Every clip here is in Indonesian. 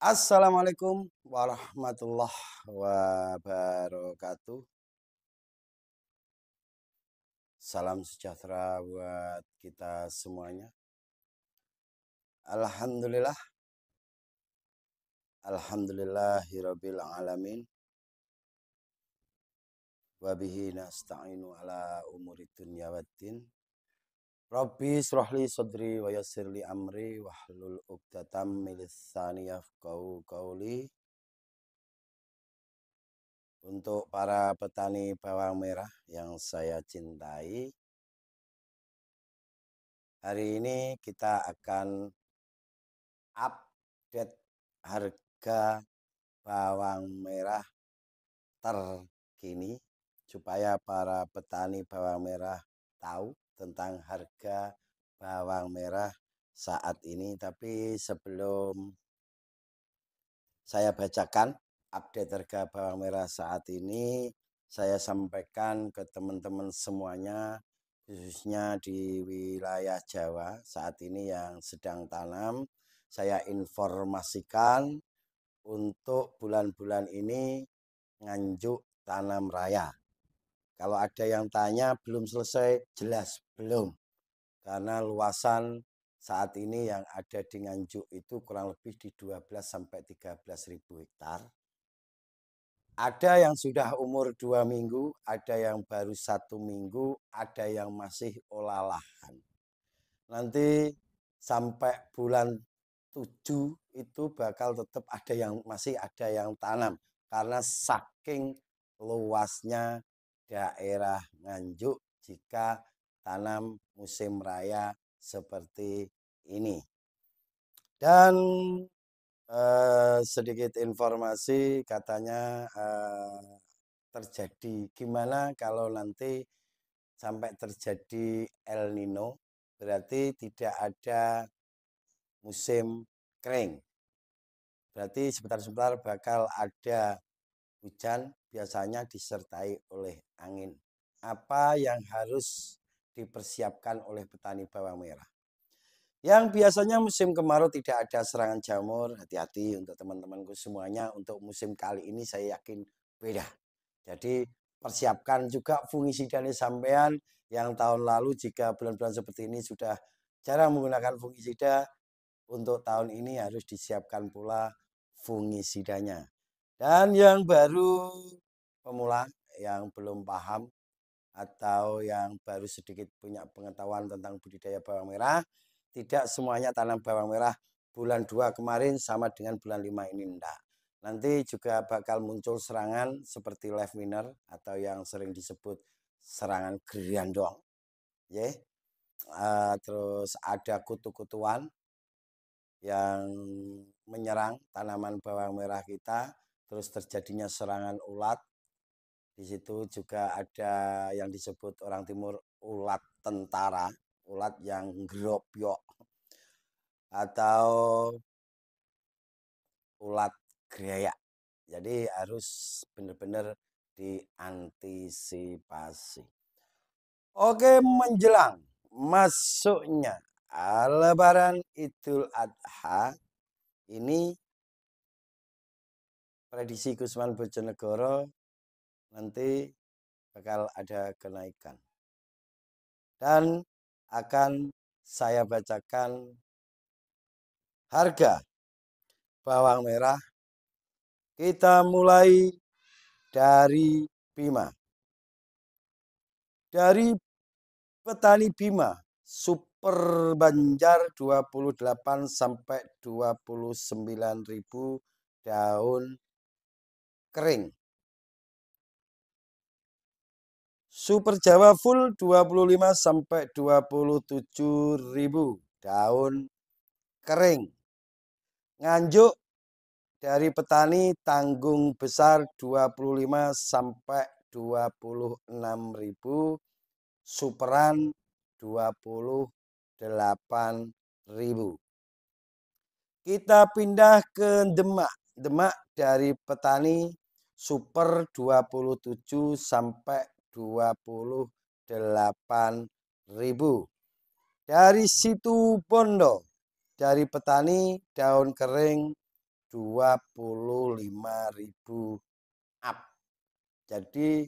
Assalamualaikum warahmatullahi wabarakatuh. Salam sejahtera buat kita semuanya. Alhamdulillah. Alhamdulillahirabbil alamin. Wabihi nasta'inu ala umuri dunya waddin. Rabbi surahli sodri wa yassirli amri wa hlul uqdatam milisani Kau kauli. Untuk para petani bawang merah yang saya cintai, hari ini kita akan update harga bawang merah terkini supaya para petani bawang merah tahu tentang harga bawang merah saat ini. Tapi sebelum saya bacakan update harga bawang merah saat ini, saya sampaikan ke teman-teman semuanya khususnya di wilayah Jawa saat ini yang sedang tanam saya informasikan untuk bulan-bulan ini Nganjuk Tanam Raya kalau ada yang tanya belum selesai, jelas belum. Karena luasan saat ini yang ada di Nganjuk itu kurang lebih di 12 sampai 13 ribu hektar. Ada yang sudah umur dua minggu, ada yang baru satu minggu, ada yang masih olah lahan. Nanti sampai bulan 7 itu bakal tetap ada yang masih ada yang tanam karena saking luasnya daerah Nganjuk jika tanam musim raya seperti ini. Dan eh, sedikit informasi katanya eh, terjadi gimana kalau nanti sampai terjadi El Nino berarti tidak ada musim kering. Berarti sebentar-sebentar bakal ada Hujan biasanya disertai oleh angin. Apa yang harus dipersiapkan oleh petani bawang merah? Yang biasanya musim kemarau tidak ada serangan jamur, hati-hati untuk teman-temanku semuanya. Untuk musim kali ini saya yakin beda. Jadi persiapkan juga fungisidanya sampean yang tahun lalu jika bulan-bulan seperti ini sudah jarang menggunakan fungisida, untuk tahun ini harus disiapkan pula fungisidanya. Dan yang baru pemula yang belum paham atau yang baru sedikit punya pengetahuan tentang budidaya bawang merah, tidak semuanya tanam bawang merah bulan 2 kemarin sama dengan bulan 5 ini enggak. Nanti juga bakal muncul serangan seperti live winner atau yang sering disebut serangan geriandong. Ya. Yeah. Uh, terus ada kutu-kutuan yang menyerang tanaman bawang merah kita terus terjadinya serangan ulat. Di situ juga ada yang disebut orang timur ulat tentara, ulat yang gropyok atau ulat gerayak. Jadi harus benar-benar diantisipasi. Oke, menjelang masuknya Lebaran Idul Adha ini prediksi Gusman Bojonegoro nanti bakal ada kenaikan. Dan akan saya bacakan harga bawang merah. Kita mulai dari Bima. Dari petani Bima, Super Banjar 28 sampai 29 ribu daun kering. Super Jawa full 25 sampai 27 ribu daun kering. Nganjuk dari petani tanggung besar 25 sampai 26 ribu, superan 28 ribu. Kita pindah ke Demak. Demak dari petani super 27 sampai 28 ribu. Dari situ bondo, dari petani daun kering ribu up. Jadi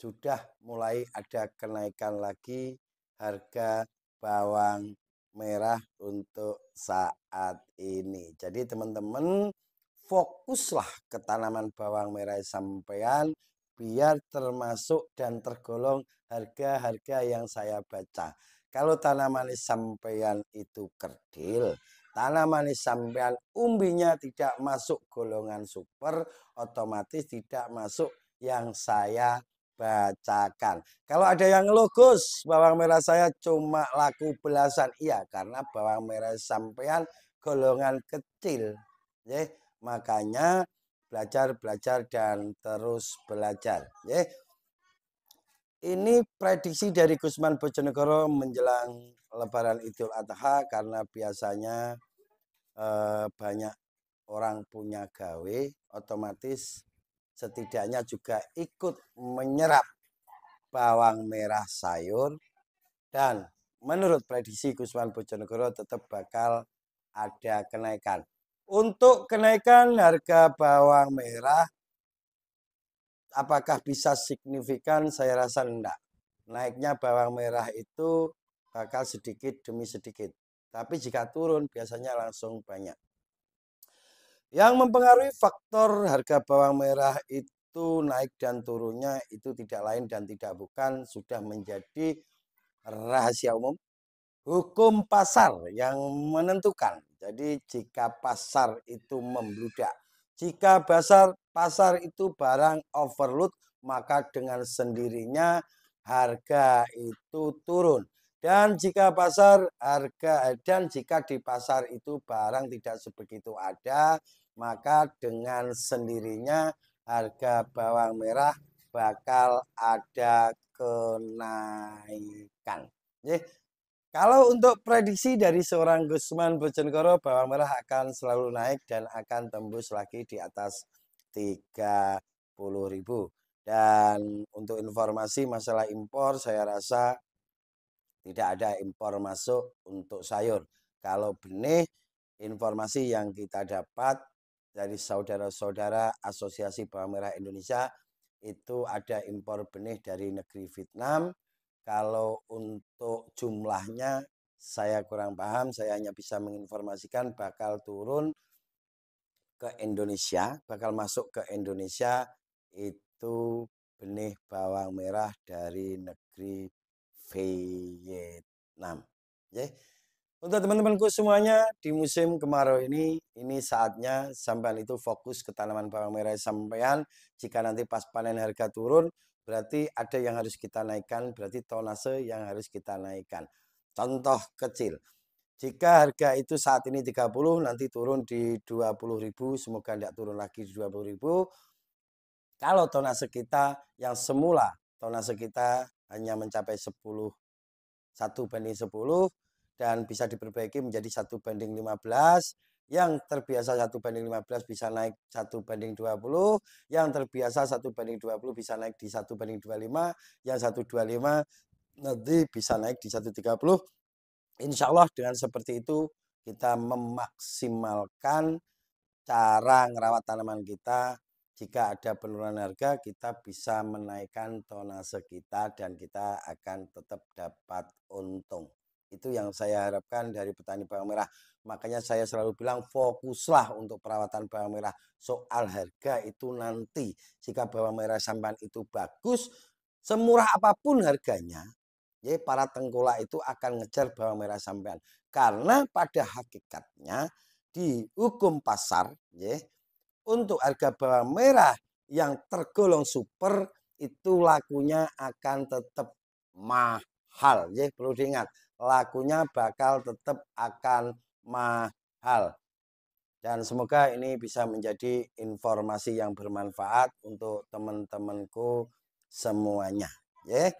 sudah mulai ada kenaikan lagi harga bawang merah untuk saat ini. Jadi teman-teman fokuslah ke tanaman bawang merah sampean biar termasuk dan tergolong harga-harga yang saya baca. Kalau tanaman sampean itu kerdil, tanaman sampean umbinya tidak masuk golongan super, otomatis tidak masuk yang saya bacakan. Kalau ada yang logus, bawang merah saya cuma laku belasan. Iya, karena bawang merah sampean golongan kecil. Ya, Makanya belajar, belajar, dan terus belajar. Ya. Ini prediksi dari Gusman Bojonegoro menjelang Lebaran Idul Adha karena biasanya eh, banyak orang punya gawe, otomatis setidaknya juga ikut menyerap bawang merah sayur dan menurut prediksi Gusman Bojonegoro tetap bakal ada kenaikan. Untuk kenaikan harga bawang merah, apakah bisa signifikan? Saya rasa enggak. Naiknya bawang merah itu bakal sedikit demi sedikit. Tapi jika turun biasanya langsung banyak. Yang mempengaruhi faktor harga bawang merah itu naik dan turunnya itu tidak lain dan tidak bukan sudah menjadi rahasia umum hukum pasar yang menentukan. Jadi jika pasar itu membludak, jika pasar pasar itu barang overload, maka dengan sendirinya harga itu turun. Dan jika pasar harga dan jika di pasar itu barang tidak sebegitu ada, maka dengan sendirinya harga bawang merah bakal ada kenaikan. Kalau untuk prediksi dari seorang Gusman Bojonegoro, bawang merah akan selalu naik dan akan tembus lagi di atas 30.000. Dan untuk informasi masalah impor, saya rasa tidak ada impor masuk untuk sayur. Kalau benih, informasi yang kita dapat dari saudara-saudara Asosiasi Bawang Merah Indonesia, itu ada impor benih dari negeri Vietnam, kalau untuk jumlahnya saya kurang paham, saya hanya bisa menginformasikan bakal turun ke Indonesia, bakal masuk ke Indonesia itu benih bawang merah dari negeri Vietnam. Ya. Untuk teman-temanku semuanya di musim kemarau ini, ini saatnya sampean itu fokus ke tanaman bawang merah sampean. Jika nanti pas panen harga turun, berarti ada yang harus kita naikkan, berarti tonase yang harus kita naikkan. Contoh kecil, jika harga itu saat ini 30, nanti turun di 20.000, semoga tidak turun lagi di 20.000. Kalau tonase kita yang semula, tonase kita hanya mencapai 10, 1 banding 10, dan bisa diperbaiki menjadi satu banding 15 yang terbiasa satu banding 15 bisa naik satu banding 20, yang terbiasa satu banding 20 bisa naik di satu banding 25, yang 125 nanti bisa naik di 130. Insya Allah dengan seperti itu kita memaksimalkan cara ngerawat tanaman kita. Jika ada penurunan harga, kita bisa menaikkan tonase kita dan kita akan tetap dapat untung. Itu yang saya harapkan dari petani bawang merah. Makanya saya selalu bilang fokuslah untuk perawatan bawang merah. Soal harga itu nanti jika bawang merah sampan itu bagus, semurah apapun harganya, ya para tengkulak itu akan ngejar bawang merah sampan. Karena pada hakikatnya di hukum pasar, ya untuk harga bawang merah yang tergolong super itu lakunya akan tetap mahal ya perlu diingat lakunya bakal tetap akan mahal. Dan semoga ini bisa menjadi informasi yang bermanfaat untuk teman-temanku semuanya. Ya.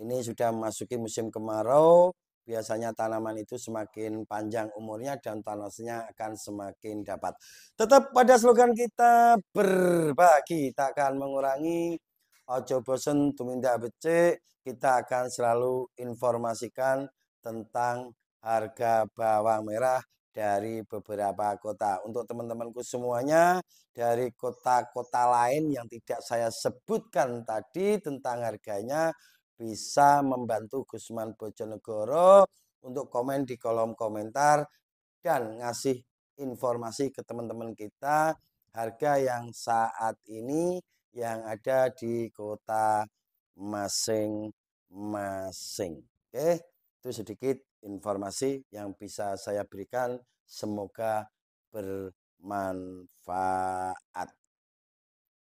Ini sudah memasuki musim kemarau, biasanya tanaman itu semakin panjang umurnya dan tanasnya akan semakin dapat. Tetap pada slogan kita berbagi, tak akan mengurangi ojo bosen tumindak becik, kita akan selalu informasikan tentang harga bawang merah dari beberapa kota. Untuk teman-temanku semuanya dari kota-kota lain yang tidak saya sebutkan tadi tentang harganya bisa membantu Gusman Bojonegoro untuk komen di kolom komentar dan ngasih informasi ke teman-teman kita harga yang saat ini yang ada di kota masing-masing. Oke, itu sedikit informasi yang bisa saya berikan. Semoga bermanfaat.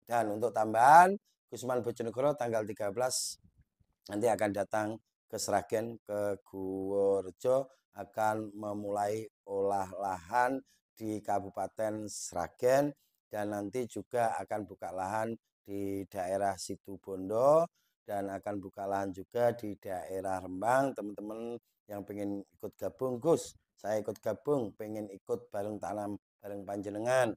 Dan untuk tambahan, Gusman Bojonegoro tanggal 13 nanti akan datang ke Seragen ke Guworejo akan memulai olah-lahan di Kabupaten Seragen dan nanti juga akan buka lahan di daerah Situbondo dan akan buka lahan juga di daerah Rembang teman-teman yang pengen ikut gabung Gus saya ikut gabung pengen ikut bareng tanam bareng panjenengan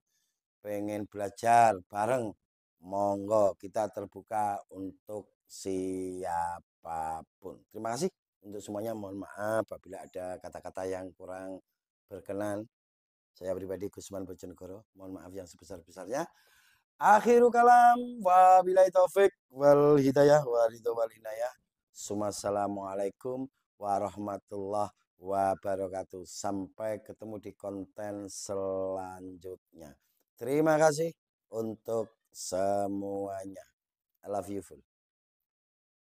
pengen belajar bareng monggo kita terbuka untuk siapapun terima kasih untuk semuanya mohon maaf apabila ada kata-kata yang kurang berkenan saya pribadi Gusman Bojonegoro mohon maaf yang sebesar-besarnya Akhiru kalam wa bilai taufik wal hidayah wa ridho wal hidayah. Assalamualaikum warahmatullahi wabarakatuh. Sampai ketemu di konten selanjutnya. Terima kasih untuk semuanya. I love you full.